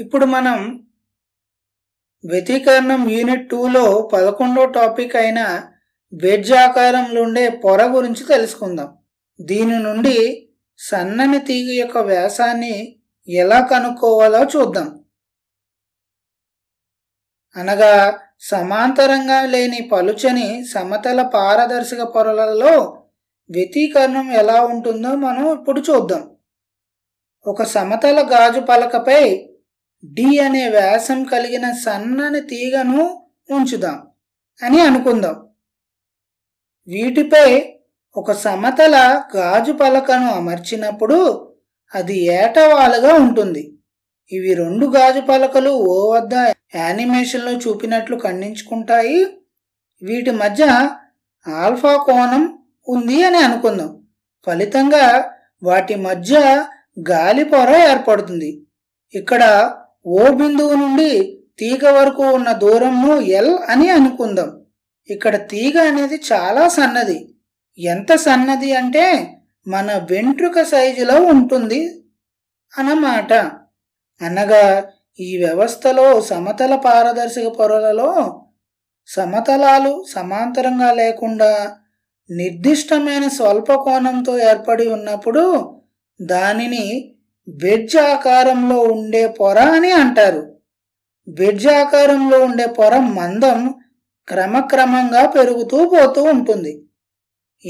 ఇప్పుడు మనం వ్యతికరణం యూనిట్ టూలో పదకొండో టాపిక్ అయిన బెడ్జ్ ఆకారంలో ఉండే పొర గురించి తెలుసుకుందాం దీని నుండి సన్నని తీగ యొక్క వ్యాసాన్ని ఎలా కనుక్కోవాలో చూద్దాం అనగా సమాంతరంగా లేని పలుచని సమతల పారదర్శక పొరలలో వ్యతీకరణం ఎలా ఉంటుందో మనం ఇప్పుడు చూద్దాం ఒక సమతల గాజు పలకపై డి అనే వ్యాసం కలిగిన సన్నని తీగను ఉంచుదాం అని అనుకుందాం వీటిపై ఒక సమతల గాజు పలకను అమర్చినప్పుడు అది ఏటవాలుగా ఉంటుంది ఇవి రెండు గాజు పలకలు ఓ వద్ద యానిమేషన్లో చూపినట్లు ఖండించుకుంటాయి వీటి మధ్య ఆల్ఫా కోణం ఉంది అని అనుకుందాం ఫలితంగా వాటి మధ్య గాలి పొర ఏర్పడుతుంది ఇక్కడ ఓ బిందువు నుండి తీగ వరకు ఉన్న దూరంను ఎల్ అని అనుకుందాం ఇక్కడ తీగ అనేది చాలా సన్నది ఎంత సన్నది అంటే మన వెంట్రుక సైజులో ఉంటుంది అన్నమాట అనగా ఈ వ్యవస్థలో సమతల పారదర్శక పొరలలో సమతలాలు సమాంతరంగా లేకుండా నిర్దిష్టమైన స్వల్పకోణంతో ఏర్పడి ఉన్నప్పుడు దానిని బెడ్జ్ ఆకారంలో ఉండే పొర అని అంటారు బెడ్జ్ ఆకారంలో ఉండే పొర మందం క్రమక్రమంగా పెరుగుతూ పోతూ ఉంటుంది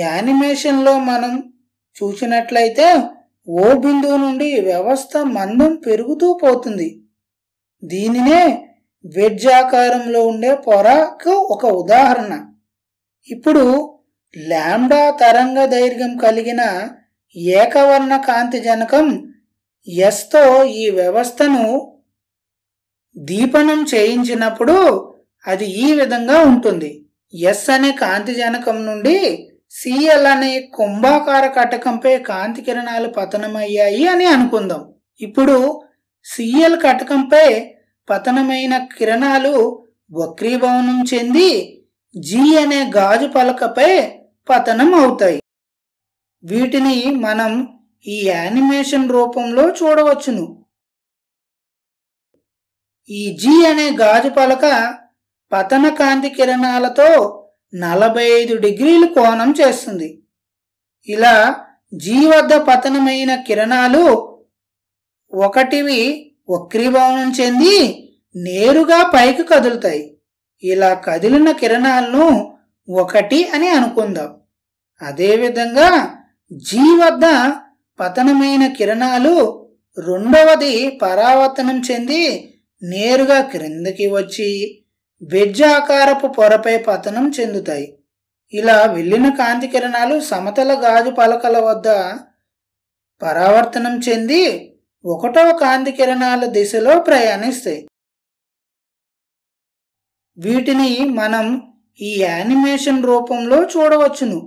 యానిమేషన్లో మనం చూసినట్లయితే ఓ బిందువు నుండి వ్యవస్థ మందం పెరుగుతూ పోతుంది దీనినే ఆకారంలో ఉండే పొరకు ఒక ఉదాహరణ ఇప్పుడు ల్యాండా తరంగ దైర్ఘ్యం కలిగిన ఏకవర్ణ కాంతి జనకం ఎస్తో ఈ వ్యవస్థను దీపనం చేయించినప్పుడు అది ఈ విధంగా ఉంటుంది ఎస్ అనే కాంతి జనకం నుండి సిఎల్ అనే కుంభాకార కటకంపై కాంతి కిరణాలు పతనమయ్యాయి అని అనుకుందాం ఇప్పుడు సిఎల్ కటకంపై పతనమైన కిరణాలు వక్రీభవనం చెంది జి అనే గాజు పలకపై పతనం అవుతాయి వీటిని మనం ఈ యానిమేషన్ రూపంలో చూడవచ్చును ఈ జీ అనే గాజు పలక పతన కాంతి కిరణాలతో నలభై ఐదు డిగ్రీలు కోణం చేస్తుంది ఇలా జీ వద్ద పతనమైన కిరణాలు ఒకటివి వక్రీభవనం చెంది నేరుగా పైకి కదులుతాయి ఇలా కదిలిన కిరణాలను ఒకటి అని అనుకుందాం అదేవిధంగా జీ వద్ద పతనమైన కిరణాలు రెండవది పరావర్తనం చెంది నేరుగా క్రిందకి వచ్చి బెడ్జ ఆకారపు పొరపై పతనం చెందుతాయి ఇలా వెళ్ళిన కాంతి కిరణాలు సమతల గాజు పలకల వద్ద పరావర్తనం చెంది ఒకటవ కాంతి కిరణాల దిశలో ప్రయాణిస్తాయి వీటిని మనం ఈ యానిమేషన్ రూపంలో చూడవచ్చును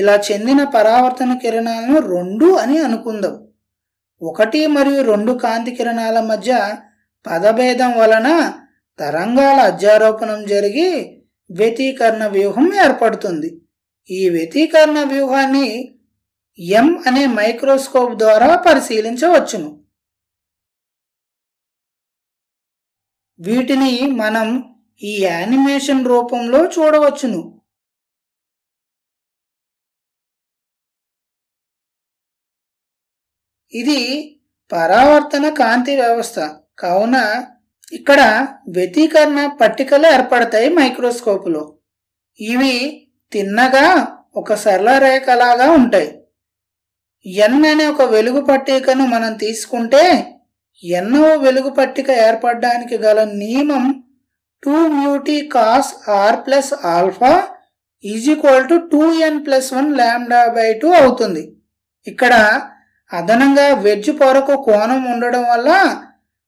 ఇలా చెందిన పరావర్తన కిరణాలను రెండు అని అనుకుందాం ఒకటి మరియు రెండు కాంతి కిరణాల మధ్య పదభేదం వలన తరంగాల అధ్యారోపణం జరిగి వ్యతీకరణ వ్యూహం ఏర్పడుతుంది ఈ వ్యతీకరణ వ్యూహాన్ని ఎం అనే మైక్రోస్కోప్ ద్వారా పరిశీలించవచ్చును వీటిని మనం ఈ యానిమేషన్ రూపంలో చూడవచ్చును ఇది పరావర్తన కాంతి వ్యవస్థ కావున ఇక్కడ వ్యతీకరణ పట్టికలు ఏర్పడతాయి మైక్రోస్కోపులో ఇవి తిన్నగా ఒక సరళ రేఖలాగా ఉంటాయి ఎన్ అనే ఒక వెలుగు పట్టికను మనం తీసుకుంటే ఎన్నో వెలుగు పట్టిక ఏర్పడడానికి గల నియమం two mu t cos r plus alpha is equal to two n plus one lambda by two అవుతుంది ఇక్కడ అదనంగా వెజ్ పొరకు కోణం ఉండడం వల్ల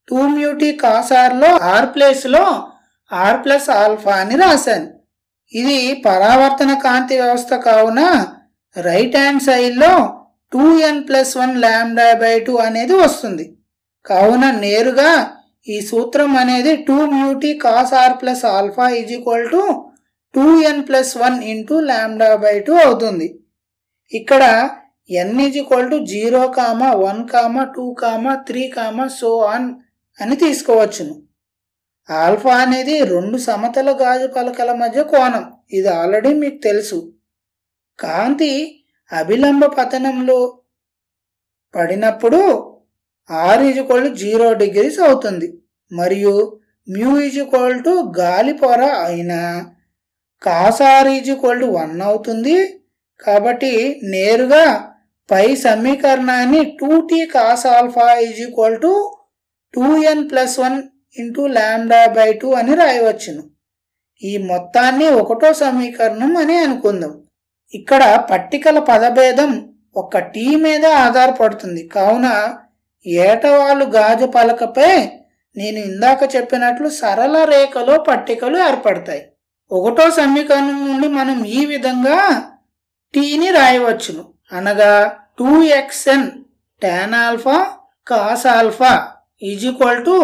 టూ మ్యూటీ కాసార్లో ఆర్ ప్లేస్లో ఆర్ ప్లస్ ఆల్ఫా అని రాశాను ఇది పరావర్తన కాంతి వ్యవస్థ కావున రైట్ హ్యాండ్ సైడ్లో two n plus one lambda by two అనేది వస్తుంది కావున నేరుగా ఈ సూత్రం అనేది two mu t cos r plus alpha is equal to two n plus one into lambda by two అవుతుంది ఇక్కడ n is equal to zero comma one comma two comma three comma so on అని తీసుకోవచ్చును alpha అనేది రెండు సమతల గాజు పలకల మధ్య కోణం ఇది ఆల్రెడీ మీకు తెలుసు కాంతి అభిలంబ పతనంలో పడినప్పుడు ఆర్ ఈజ్వల్ జీరో డిగ్రీస్ అవుతుంది మరియు మ్యూ ఈజ్వల్ టు గాలి పొర అయిన కాసార్ ఈజ్వల్ టు వన్ అవుతుంది కాబట్టి నేరుగా పై సమీకరణాన్ని two t cos alpha is equal to two n plus one into lambda by two అని రాయవచ్చును ఈ మొత్తాన్ని ఒకటో సమీకరణం అని అనుకుందాం ఇక్కడ పట్టికల పదభేదం ఒక టీ మీద ఆధారపడుతుంది కావున ఏటవాలు గాజు పలకపై నేను ఇందాక చెప్పినట్లు సరళ రేఖలో పట్టికలు ఏర్పడతాయి ఒకటో సమీకరణం నుండి మనం ఈ విధంగా టీని రాయవచ్చును అనగా two x n tan alpha cos alpha is equal to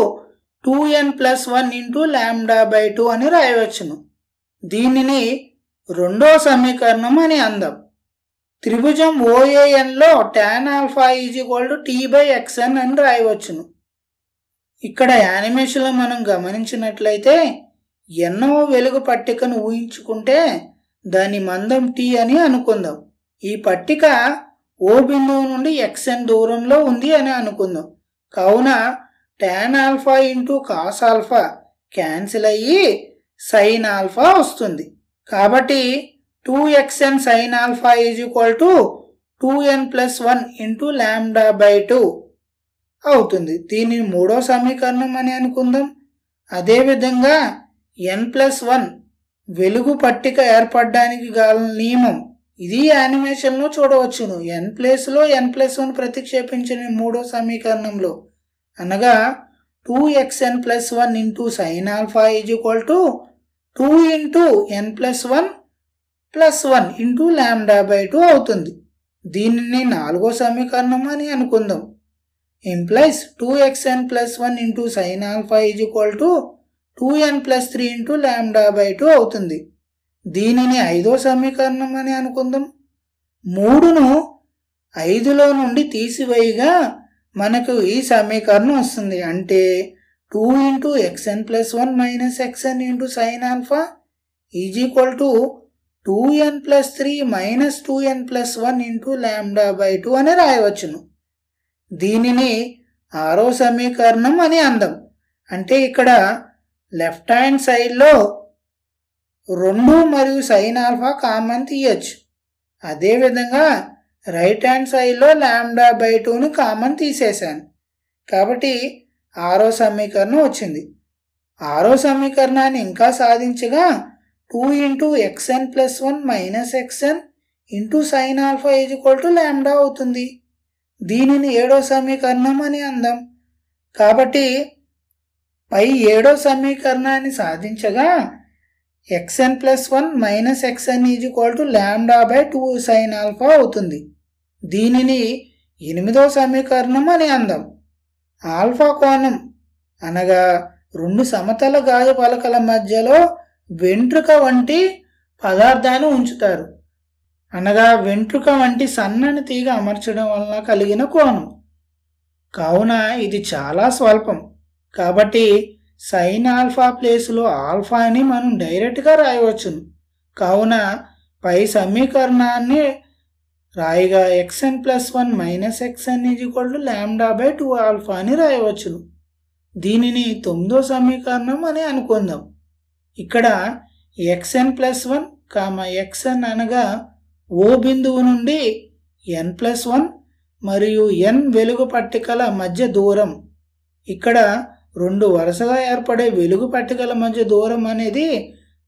two n plus one into lambda by two అని రాయవచ్చును దీనిని రెండో సమీకరణం అని అందాం త్రిభుజం ఓఏఎన్లో tan alpha is equal to t by x n అని రాయవచ్చును ఇక్కడ యానిమేషన్లో మనం గమనించినట్లయితే ఎన్నో వెలుగు పట్టికను ఊహించుకుంటే దాని మందం టీ అని అనుకుందాం ఈ పట్టిక ఓ బిందువు నుండి ఎక్స్ఎన్ దూరంలో ఉంది అని అనుకుందాం కావున tan alpha into cos alpha cancel అయ్యి సైన్ ఆల్ఫా వస్తుంది కాబట్టి two x n sine alpha is equal to two n plus one into lambda by two అవుతుంది దీనిని మూడో సమీకరణం అని అనుకుందాం అదేవిధంగా ఎన్ ప్లస్ వన్ వెలుగు పట్టిక ఏర్పడడానికి గల నియమం ఇది యానిమేషన్లో చూడవచ్చును ఎన్ ప్లేస్లో ఎన్ ప్లస్ వన్ ప్రతిక్షేపించిన మూడో సమీకరణంలో అనగా two x n plus one into sine alpha is equal to two into n plus one plus one into lambda by two అవుతుంది దీనిని నాలుగో సమీకరణం అని అనుకుందాం implies two x n plus one into sine alpha is equal to two n plus three into lambda by two అవుతుంది దీనిని ఐదో సమీకరణం అని అనుకుందాం మూడును ఐదులో నుండి తీసివేయగా మనకు ఈ సమీకరణం వస్తుంది అంటే two into x n plus one minus x n into sine alpha is equal to two n plus three minus two n plus one into lambda by two అని రాయవచ్చును దీనిని ఆరో సమీకరణం అని అందం అంటే ఇక్కడ లెఫ్ట్ హ్యాండ్ సైడ్లో రెండు మరియు సైన్ ఆల్ఫా కామన్ తీయచ్చు అదేవిధంగా రైట్ హ్యాండ్ సైడ్లో ల్యాండా బై టూను కామన్ తీసేశాను కాబట్టి ఆరో సమీకరణం వచ్చింది ఆరో సమీకరణాన్ని ఇంకా సాధించగా two into x n plus one minus x n into sine alpha is equal to lambda అవుతుంది దీనిని ఏడో సమీకరణం అని అందాం కాబట్టి పై ఏడో సమీకరణాన్ని సాధించగా x n plus one minus x n is equal to lambda by two sine alpha అవుతుంది దీనిని ఎనిమిదో సమీకరణం అని అందాం ఆల్ఫా కోణం అనగా రెండు సమతల గాయ పలకల మధ్యలో వెంట్రుక వంటి పదార్థాన్ని ఉంచుతారు అనగా వెంట్రుక వంటి సన్నని తీగ అమర్చడం వలన కలిగిన కోణం కావున ఇది చాలా స్వల్పం కాబట్టి సైన్ ఆల్ఫా ప్లేస్లో ఆల్ఫాని మనం డైరెక్ట్గా రాయవచ్చును కావున పై సమీకరణాన్ని రాయిగా x n plus one minus x n is equal to lambda by two alpha అని రాయవచ్చును దీనిని తొమ్మిదో సమీకరణం అని అనుకుందాం ఇక్కడ x n plus one comma x n అనగా ఓ బిందువు నుండి ఎన్ ప్లస్ వన్ మరియు ఎన్ వెలుగు పట్టికల మధ్య దూరం ఇక్కడ రెండు వరుసగా ఏర్పడే వెలుగు పట్టికల మధ్య దూరం అనేది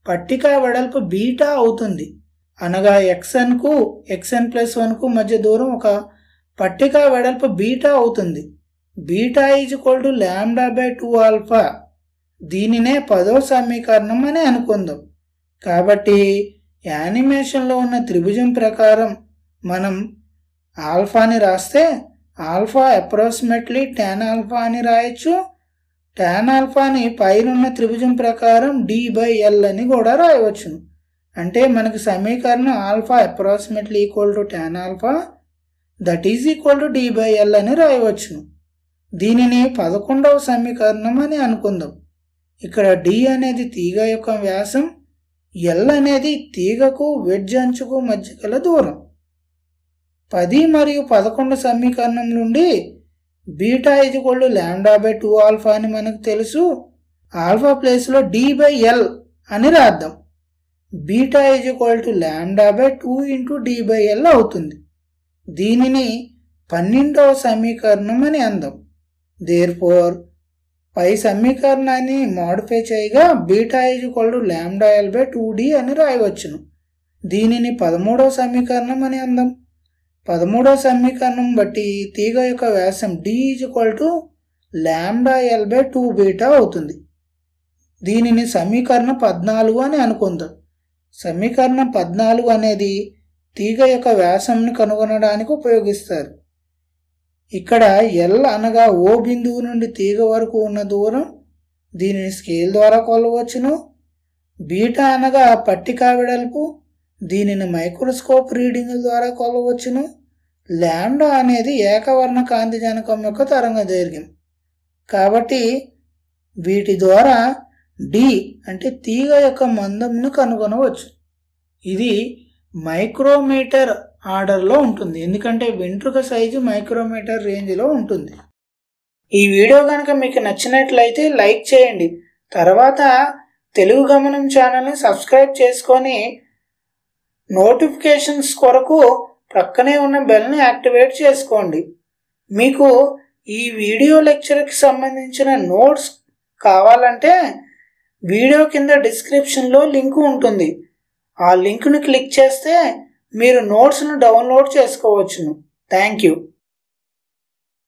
పట్టిక వెడల్పు బీటా అవుతుంది అనగా ఎక్స్ఎన్కు ఎక్స్ఎన్ ప్లస్ వన్కు మధ్య దూరం ఒక పట్టిక వెడల్పు బీటా అవుతుంది beta is equal to lambda by two alpha దీనినే పదో సమీకరణం అని అనుకుందాం కాబట్టి యానిమేషన్లో ఉన్న త్రిభుజం ప్రకారం మనం ఆల్ఫాని రాస్తే ఆల్ఫా అప్రాక్సిమేట్లీ టెన్ ఆల్ఫా అని రాయొచ్చు టాన్ ఆల్ఫాని పైనున్న త్రిభుజం ప్రకారం డి బై ఎల్ అని కూడా రాయవచ్చును అంటే మనకు సమీకరణం alpha approximately equal to tan alpha that is equal to d by l అని రాయవచ్చును దీనిని పదకొండవ సమీకరణం అని అనుకుందాం ఇక్కడ డి అనేది తీగ యొక్క వ్యాసం ఎల్ అనేది తీగకు వెడ్జ్ అంచుకు మధ్య గల దూరం పది మరియు పదకొండు సమీకరణం నుండి బీటా ఇది కొళ్ళు ల్యాండా బై టూ ఆల్ఫా అని మనకు తెలుసు ఆల్ఫా ప్లేస్లో డి బై ఎల్ అని రాద్దాం beta is equal to lambda by two into d by l అవుతుంది దీనిని పన్నెండవ సమీకరణం అని అందాం దేర్ఫోర్ పై సమీకరణాన్ని మోడిఫై చేయగా beta is equal to lambda l by two d అని రాయవచ్చును దీనిని పదమూడవ సమీకరణం అని అందాం పదమూడో సమీకరణం బట్టి తీగ యొక్క వ్యాసం d is equal to lambda l by two beta అవుతుంది దీనిని సమీకరణ పద్నాలుగు అని అనుకుందాం సమీకరణం పద్నాలుగు అనేది తీగ యొక్క వ్యాసంని కనుగొనడానికి ఉపయోగిస్తారు ఇక్కడ ఎల్ అనగా ఓ బిందువు నుండి తీగ వరకు ఉన్న దూరం దీనిని స్కేల్ ద్వారా కొలవచ్చును బీటా అనగా పట్టికా వెడల్పు దీనిని మైక్రోస్కోప్ రీడింగుల ద్వారా కొలవచ్చును ల్యాండా అనేది ఏకవర్ణ కాంతిజనకం యొక్క తరంగ దైర్ఘ్యం కాబట్టి వీటి ద్వారా డి అంటే తీగ యొక్క మందంను కనుగొనవచ్చు ఇది మైక్రోమీటర్ ఆర్డర్లో ఉంటుంది ఎందుకంటే వెంట్రుక సైజు మైక్రోమీటర్ రేంజ్లో ఉంటుంది ఈ వీడియో కనుక మీకు నచ్చినట్లయితే లైక్ చేయండి తర్వాత తెలుగు గమనం ఛానల్ని సబ్స్క్రైబ్ చేసుకొని నోటిఫికేషన్స్ కొరకు ప్రక్కనే ఉన్న బెల్ని యాక్టివేట్ చేసుకోండి మీకు ఈ వీడియో లెక్చర్కి సంబంధించిన నోట్స్ కావాలంటే వీడియో కింద డిస్క్రిప్షన్లో లింక్ ఉంటుంది ఆ లింక్ను క్లిక్ చేస్తే మీరు నోట్స్ను డౌన్లోడ్ చేసుకోవచ్చును థ్యాంక్ యూ